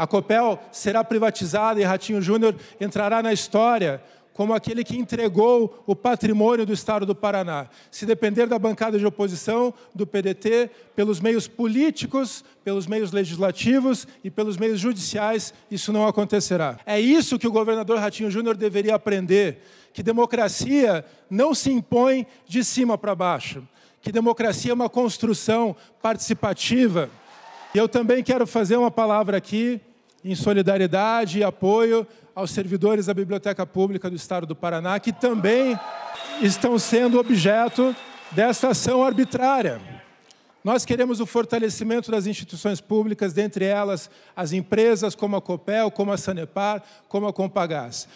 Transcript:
A Copel será privatizada e Ratinho Júnior entrará na história como aquele que entregou o patrimônio do Estado do Paraná. Se depender da bancada de oposição, do PDT, pelos meios políticos, pelos meios legislativos e pelos meios judiciais, isso não acontecerá. É isso que o governador Ratinho Júnior deveria aprender: que democracia não se impõe de cima para baixo, que democracia é uma construção participativa. E eu também quero fazer uma palavra aqui em solidariedade e apoio aos servidores da Biblioteca Pública do Estado do Paraná, que também estão sendo objeto dessa ação arbitrária. Nós queremos o fortalecimento das instituições públicas, dentre elas as empresas como a Copel, como a Sanepar, como a Compagás.